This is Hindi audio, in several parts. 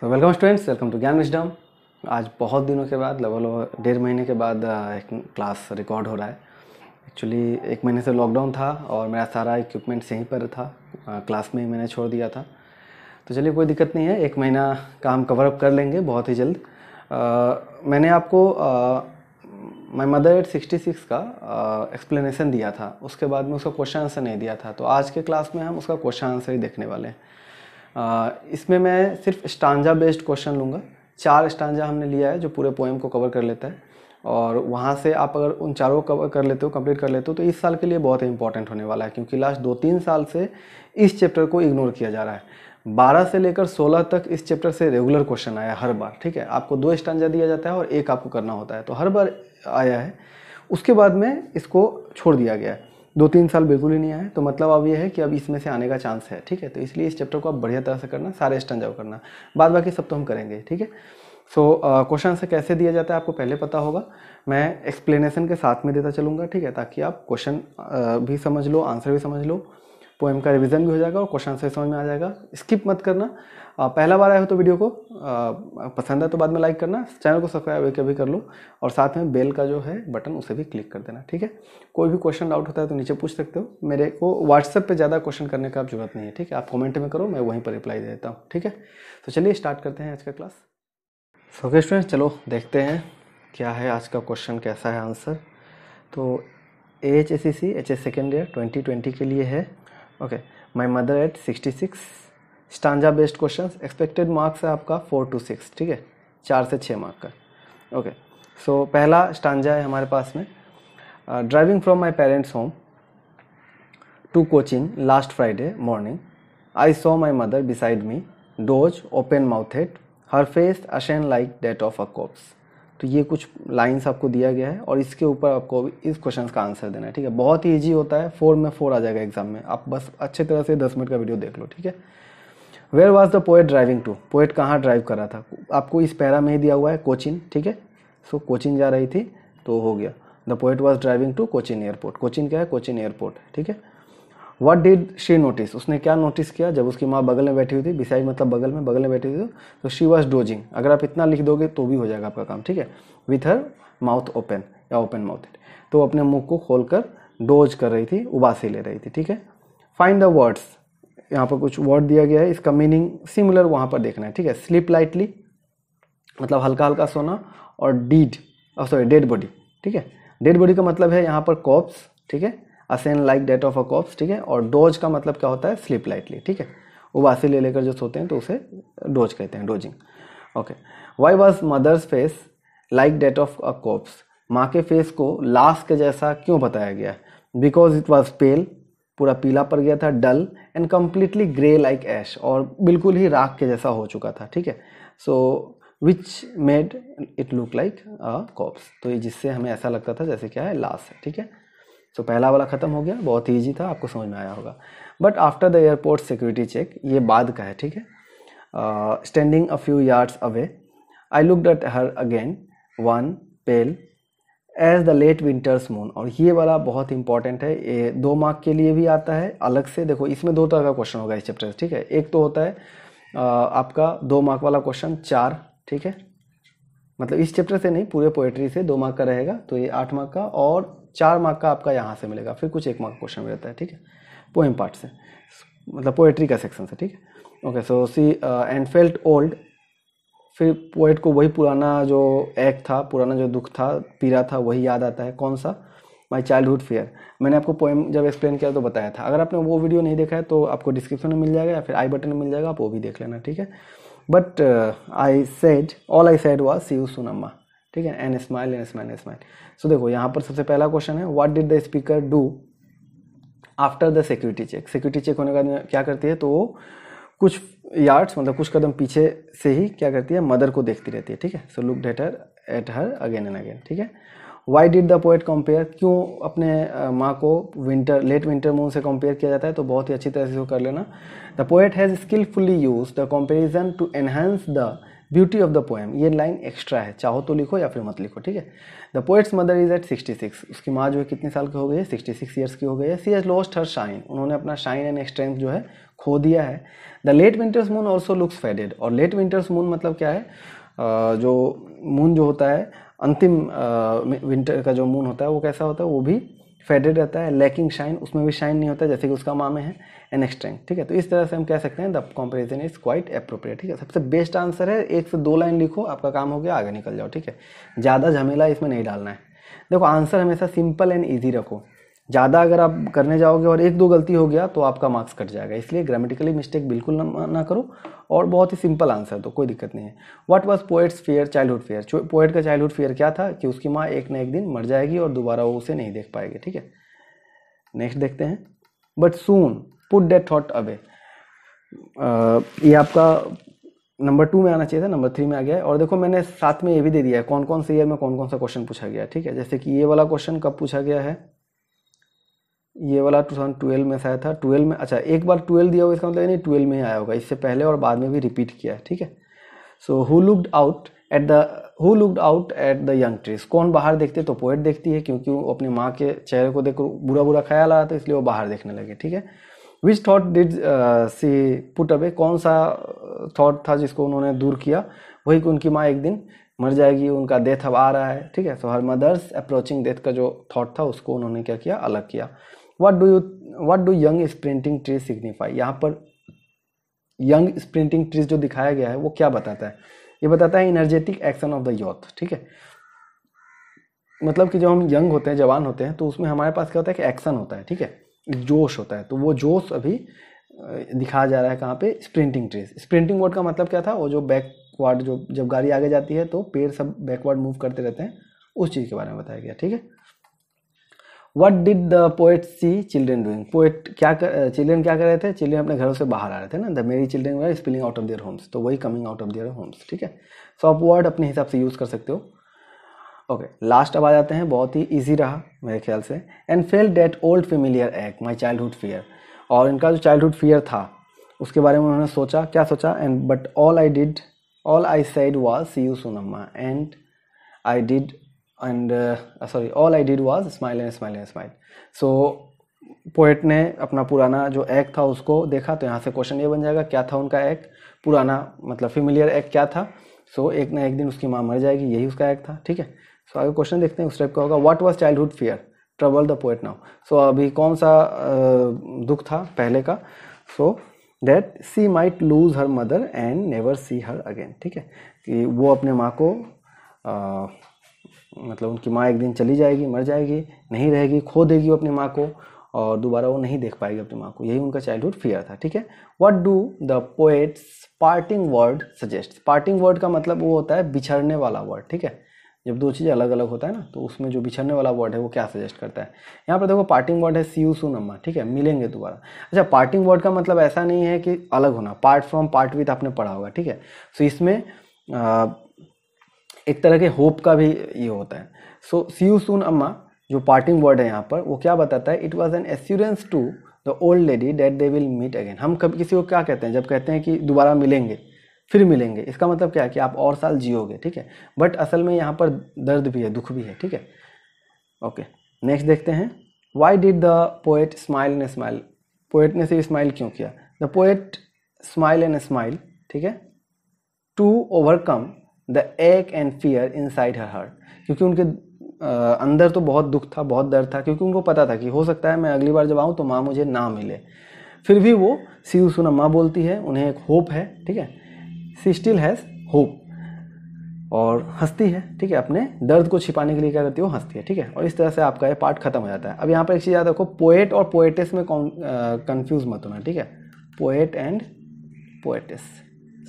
तो welcome students welcome to Gyan Wisdom आज बहुत दिनों के बाद लगभग डेढ़ महीने के बाद एक क्लास रिकॉर्ड हो रहा है एक्चुअली एक महीने से लॉकडाउन था और मेरा सारा इक्विपमेंट यहीं पर था क्लास में ही मैंने छोड़ दिया था तो चलिए कोई दिक्कत नहीं है एक महीना का हम कवरअप कर लेंगे बहुत ही जल्द आ, मैंने आपको my mother at sixty six का एक्सप्लेनेशन दिया था उसके बाद में उसका क्वेश्चन आंसर नहीं दिया था तो आज के क्लास में हम उसका क्वेश्चन आंसर ही देखने वाले हैं इसमें मैं सिर्फ स्टांजा बेस्ड क्वेश्चन लूँगा चार स्टांजा हमने लिया है जो पूरे पोएम को कवर कर लेता है और वहाँ से आप अगर उन चारों को कवर कर लेते हो कंप्लीट कर लेते हो तो इस साल के लिए बहुत इंपॉर्टेंट होने वाला है क्योंकि लास्ट दो तीन साल से इस चैप्टर को इग्नोर किया जा रहा है बारह से लेकर सोलह तक इस चैप्टर से रेगुलर क्वेश्चन आया हर बार ठीक है आपको दो स्टांजा दिया जाता है और एक आपको करना होता है तो हर बार आया है उसके बाद में इसको छोड़ दिया गया है दो तीन साल बिल्कुल ही नहीं आए तो मतलब अब ये है कि अब इसमें से आने का चांस है ठीक है तो इसलिए इस चैप्टर को आप बढ़िया तरह से करना सारे स्टंजाव करना बाद बाकी सब तो हम करेंगे ठीक है सो क्वेश्चन आंसर कैसे दिया जाता है आपको पहले पता होगा मैं एक्सप्लेनेशन के साथ में देता चलूँगा ठीक है ताकि आप क्वेश्चन भी समझ लो आंसर भी समझ लो पोएम का रिवीजन भी हो जाएगा और क्वेश्चन आंसर समझ में आ जाएगा स्किप मत करना आ, पहला बार आए हो तो वीडियो को आ, पसंद है तो बाद में लाइक करना चैनल को सब्सक्राइब भी कर लो और साथ में बेल का जो है बटन उसे भी क्लिक कर देना ठीक है कोई भी क्वेश्चन डाउट होता है तो नीचे पूछ सकते हो मेरे को व्हाट्सएप पर ज़्यादा क्वेश्चन करने का जरूरत नहीं है ठीक है आप कॉमेंट में करो मैं वहीं पर रिप्लाई दे देता हूँ ठीक है तो चलिए स्टार्ट करते हैं आज का क्लास ओके स्टूडेंट्स चलो देखते हैं क्या है आज का क्वेश्चन कैसा है आंसर तो H S C C H S second year twenty twenty के लिए है okay my mother at sixty six stanza based question expected marks है आपका फोर टू सिक्स ठीक है चार से छः मार्क का ओके सो पहला स्टांजा है हमारे पास में driving from my parents home to coaching last Friday morning I saw my mother beside me doze open mouth head her face ashen like that of a corpse तो ये कुछ लाइन्स आपको दिया गया है और इसके ऊपर आपको इस क्वेश्चन का आंसर देना है ठीक है बहुत ही ईजी होता है फोर में फोर आ जाएगा एग्जाम में आप बस अच्छे तरह से दस मिनट का वीडियो देख लो ठीक है where was the poet driving to poet कहाँ ड्राइव कर रहा था आपको इस पैरा में ही दिया हुआ है कोचिन ठीक है सो कोचिन जा रही थी तो हो गया the poet was driving to Cochin airport Cochin क्या है कोचिन एयरपोर्ट ठीक है वट डिड शी नोटिस उसने क्या नोटिस किया जब उसकी माँ बगल में बैठी हुई थी बिसाई मतलब बगल में बगल में बैठी हुई थी तो शी वॉज डोजिंग अगर आप इतना लिख दोगे तो भी हो जाएगा आपका काम ठीक है विथ हर माउथ ओपन या ओपन माउथ तो अपने मुँह को खोल कर डोज कर रही थी उबासी ले रही थी ठीक है फाइंड द वर्ड्स यहाँ पर कुछ वर्ड दिया गया है इसका मीनिंग सिमिलर वहाँ पर देखना है ठीक है स्लीप लाइटली मतलब हल्का हल्का सोना और डीड सॉरी डेड बॉडी ठीक है डेड बॉडी का मतलब है यहाँ पर कॉप्स ठीक है ashen like that of a corpse ठीक है और डोज का मतलब क्या होता है स्लिप लाइटली ठीक है उबासी ले लेकर जो सोते हैं तो उसे डोज कहते हैं dozing okay why was mother's face like that of a corpse माँ के फेस को लास्ट के जैसा क्यों बताया गया बिकॉज इट वॉज पेल पूरा पीला पड़ गया था dull and completely grey like ash और बिल्कुल ही राख के जैसा हो चुका था ठीक है so which made it look like a corpse तो ये जिससे हमें ऐसा लगता था जैसे क्या है लाश है ठीक है सो पहला वाला ख़त्म हो गया बहुत ईजी था आपको समझ में आया होगा but after the airport security check ये बाद का है ठीक है standing a few yards away I look at her again wan pale as the late winter's moon और ये वाला बहुत इंपॉर्टेंट है ये दो मार्क के लिए भी आता है अलग से देखो इसमें दो तरह का क्वेश्चन होगा इस चैप्टर ठीक है एक तो होता है आ, uh, आपका दो मार्क वाला क्वेश्चन चार ठीक है मतलब इस चैप्टर से नहीं पूरे पोएट्री से दो मार्क का रहेगा तो ये आठ मार्क का और चार मार्क का आपका यहाँ से मिलेगा फिर कुछ एक मार्क क्वेश्चन में रहता है ठीक है पोएम पार्ट से मतलब पोएट्री का सेक्शन से ठीक है okay so she and felt old फिर पोएट को वही पुराना जो एक था पुराना जो दुख था पीरा था वही याद आता है कौन सा माई चाइल्डहुड फेयर मैंने आपको पोएम जब एक्सप्लेन किया तो बताया था अगर आपने वो वीडियो नहीं देखा है तो आपको डिस्क्रिप्शन में मिल जाएगा या फिर आई बटन में मिल जाएगा आप वो भी देख लेना ठीक है but I said all I said was see you सुनम्मा ठीक है and smile and smile and smile so देखो यहाँ पर सबसे पहला क्वेश्चन है what did the speaker do after the security check security check होने के बाद क्या करती है तो वो कुछ यार्ड्स मतलब कुछ कदम पीछे से ही क्या करती है मदर को देखती रहती है ठीक है so look that her at her again and again ठीक है why did the poet compare क्यों अपने माँ को विंटर लेट विंटर मून से कंपेयर किया जाता है तो बहुत ही अच्छी तरह से कर लेना the poet has skilfully use the comparison to enhance the beauty of the poem ये लाइन एक्स्ट्रा है चाहो तो लिखो या फिर मत लिखो ठीक है the poet's mother is at sixty six उसकी माँ जो है कितने साल की हो गई है सिक्सटी सिक्स ईयर्स की हो गई है she has lost her shine उन्होंने अपना शाइन एंड स्ट्रेंथ जो है खो दिया है the late winter's moon also looks faded और लेट विंटर्स मून मतलब क्या है जो मून जो होता है अंतिम विंटर का जो मून होता है वो कैसा होता है वो भी फेडेड रहता है लैकिंग शाइन उसमें भी शाइन नहीं होता जैसे कि उसका मामे है एन एक्सटेंट ठीक है तो इस तरह से हम कह सकते हैं the comparison is quite appropriate ठीक है सबसे बेस्ट आंसर है एक से दो लाइन लिखो आपका काम हो गया आगे निकल जाओ ठीक है ज़्यादा झमेला इसमें नहीं डालना है देखो आंसर हमेशा सिंपल एंड ईजी रखो ज़्यादा अगर आप करने जाओगे और एक दो गलती हो गया तो आपका मार्क्स कट जाएगा इसलिए ग्रामेटिकली मिस्टेक बिल्कुल ना ना करो और बहुत ही सिंपल आंसर तो कोई दिक्कत नहीं है what was poet's fear childhood fear poet का चाइल्डहुड फेयर क्या था कि उसकी माँ एक ना एक दिन मर जाएगी और दोबारा वो उसे नहीं देख पाएगी ठीक है नेक्स्ट देखते हैं but soon put that thought away ये आपका नंबर टू में आना चाहिए था नंबर थ्री में आ गया है और देखो मैंने साथ में ये भी दे दिया है कौन कौन से ईयर में कौन कौन सा क्वेश्चन पूछा गया है ठीक है जैसे कि ये वाला क्वेश्चन कब पूछा गया है ये वाला टू थाउजेंड ट्वेल्व में आया था ट्वेल्व में अच्छा एक बार ट्वेल्व दिया होगा इसका मतलब नहीं ट्वेल्व में ही आया होगा इससे पहले और बाद में भी रिपीट किया है ठीक है so who looked out at the who looked out at the young trees कौन बाहर देखते तो पोएट देखती है क्योंकि वो अपनी माँ के चेहरे को देखकर बुरा बुरा ख्याल आया था इसलिए वो बाहर देखने लगे ठीक है which thought did she put away कौन सा थॉट uh, था जिसको उन्होंने दूर किया वही कि उनकी माँ एक दिन मर जाएगी उनका डेथ अब आ रहा है ठीक है so her mother's approaching death का जो थॉट था उसको उन्होंने क्या किया अलग किया what do you what do young sprinting trees signify यहाँ पर यंग स्प्रिंटिंग ट्रीज जो दिखाया गया है वो क्या बताता है ये बताता है energetic action of the youth ठीक है मतलब कि जब हम यंग होते हैं जवान होते हैं तो उसमें हमारे पास क्या होता है कि एक्शन होता है ठीक है जोश होता है तो वो जोश अभी दिखाया जा रहा है कहाँ पे स्प्रिंटिंग ट्रीज स्प्रिंटिंग वर्ड का मतलब क्या था वो जो बैकवर्ड जो जब गाड़ी आगे जाती है तो पेड़ सब बैकवर्ड मूव करते रहते हैं उस चीज़ के बारे में बताया गया ठीक है what did the poet see children doing poet क्या कर चिल्ड्रेन क्या कर रहे थे चिल्ड्रेन अपने घरों से बाहर आ रहे थे ना the merry children were spilling out of their homes तो वही coming out of their homes ठीक है सो आप वर्ड अपने हिसाब से यूज़ कर सकते हो ओके लास्ट अब आ जाते हैं बहुत ही ईजी रहा मेरे ख्याल से and felt that old familiar एक्ट माई चाइल्ड हुड फियर और इनका जो चाइल्ड हुड फियर था उसके बारे में उन्होंने सोचा क्या सोचा and but all I did all I said was see you Sonamma and I did and sorry all I did was smile and smile and smile so poet ने अपना पुराना जो एक्ट था उसको देखा तो यहाँ से क्वेश्चन ये बन जाएगा क्या था उनका एक्ट पुराना मतलब फेमिलियर एक्ट क्या था सो so, एक ना एक दिन उसकी माँ मर जाएगी यही उसका एक्ट था ठीक है सो so, आगे क्वेश्चन देखते हैं उस टाइप का होगा what was childhood fear trouble the poet now so अभी कौन सा दुख था पहले का so that she might lose her mother and never see her again ठीक है कि वो अपने माँ को मतलब उनकी माँ एक दिन चली जाएगी मर जाएगी नहीं रहेगी खो देगी वो अपनी माँ को और दोबारा वो नहीं देख पाएगी अपनी माँ को यही उनका चाइल्डहुड फियर था ठीक है what do the poet's parting word suggest parting word का मतलब वो होता है बिछड़ने वाला वर्ड ठीक है जब दो चीज़ अलग अलग होता है ना तो उसमें जो बिछड़ने वाला वर्ड है वो क्या सजेस्ट करता है यहाँ पर देखो पार्टिंग वर्ड है सी यू सून अम्मा ठीक है मिलेंगे दोबारा अच्छा पार्टिंग वर्ड का मतलब ऐसा नहीं है कि अलग होना पार्ट फ्रॉम पार्ट विथ आपने पढ़ा होगा ठीक है सो तो so, इसमें एक तरह के होप का भी ये होता है सो सी यू सून अम्मा जो पार्टिंग वर्ड है यहाँ पर वो क्या बताता है it was an assurance to the old lady that they will meet again हम कभी किसी को क्या कहते हैं जब कहते हैं कि दोबारा मिलेंगे फिर मिलेंगे इसका मतलब क्या है कि आप और साल जियोगे ठीक है बट असल में यहाँ पर दर्द भी है दुख भी है ठीक है ओके नेक्स्ट देखते हैं why did the poet smile and smile poet ने सिर्फ स्माइल क्यों किया the poet smile and smile ठीक है to overcome the ache and fear inside her heart क्योंकि उनके आ, अंदर तो बहुत दुख था बहुत दर्द था क्योंकि उनको पता था कि हो सकता है मैं अगली बार जब आऊँ तो माँ मुझे ना मिले फिर भी वो सी सुना माँ बोलती है उन्हें एक होप है ठीक है सी स्टिल हैज़ होप और हंसती है ठीक है अपने दर्द को छिपाने के लिए क्या करती है वो हंसती है ठीक है और इस तरह से आपका ये पार्ट खत्म हो जाता है अब यहाँ पर एक चीज़ याद रखो पोएट और पोएटिस में कन्फ्यूज मत होना ठीक है पोएट एंड पोएटिस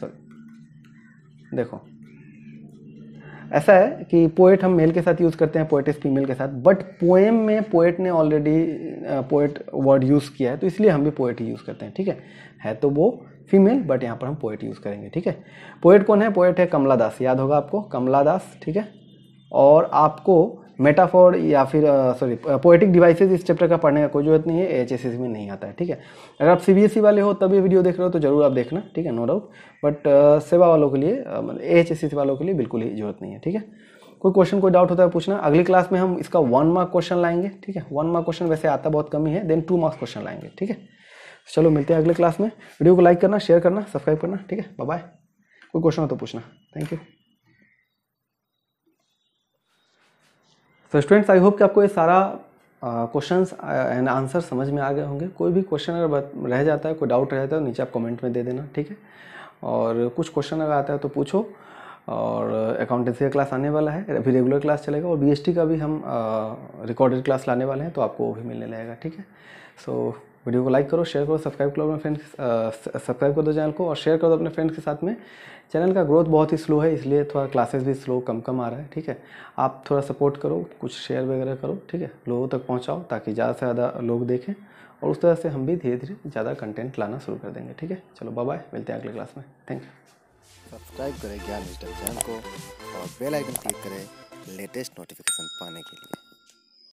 सॉरी देखो ऐसा है कि पोएट हम मेल के साथ यूज़ करते हैं पोएट इस फीमेल के साथ बट पोएम में पोएट ने ऑलरेडी पोएट वर्ड यूज़ किया है तो इसलिए हम भी पोएट ही यूज़ करते हैं ठीक है है तो वो फीमेल बट यहाँ पर हम पोएट यूज़ करेंगे ठीक है पोएट कौन है पोएट है कमला दास याद होगा आपको कमला दास ठीक है और आपको मेटाफोर या फिर सॉरी पोएटिक डिवाइसेज इस चैप्टर का पढ़ने का कोई जरूरत नहीं है एच में नहीं आता है ठीक है अगर आप सी e वाले हो तभी वीडियो देख रहे हो तो जरूर आप देखना ठीक है नो डाउट बट सेवा वालों के लिए मतलब एच वालों के लिए बिल्कुल ही जरूरत नहीं है ठीक है कोई क्वेश्चन कोई डाउट होता है पूछना अगली क्लास में हम इसका वन मार्क क्वेश्चन लाएंगे ठीक है वन मार्क क्वेश्चन वैसे आता बहुत कमी है देन टू मार्क्स क्वेश्चन लाएंगे ठीक है चलो मिलते हैं अगले क्लास में वीडियो को लाइक करना शेयर करना सब्सक्राइब करना ठीक है बाय कोई क्वेश्चन हो तो पूछना thank you so students I hope कि आपको ये सारा क्वेश्चन एंड आंसर समझ में आ गए होंगे कोई भी क्वेश्चन अगर रह जाता है कोई डाउट रह जाता है तो नीचे आप कमेंट में दे देना ठीक है और कुछ क्वेश्चन अगर आता है तो पूछो और अकाउंटेंसी का क्लास आने वाला है अभी रेगुलर क्लास चलेगा और बीएसटी का भी हम रिकॉर्डेड क्लास लाने वाले हैं तो आपको वो भी मिलने लगेगा ठीक है सो so, वीडियो को लाइक करो शेयर करो सब्सक्राइब करो अपने फ्रेंड्स सब्सक्राइब कर दो चैनल को और शेयर कर दो अपने फ्रेंड्स के साथ में चैनल का ग्रोथ बहुत ही स्लो है इसलिए थोड़ा क्लासेस भी स्लो कम कम आ रहा है ठीक है आप थोड़ा सपोर्ट करो कुछ शेयर वगैरह करो ठीक है लोगों तक पहुँचाओ ताकि ज़्यादा से ज़्यादा लोग देखें और उस तरह से हम भी धीरे धीरे ज़्यादा कंटेंट लाना शुरू कर देंगे ठीक है चलो बाय बाय मिलते हैं अगले क्लास में थैंक यू सब्सक्राइब करें ज्ञान डिजिटल चैनल को और बेल आइकन क्लिक करें लेटेस्ट नोटिफिकेशन पाने के लिए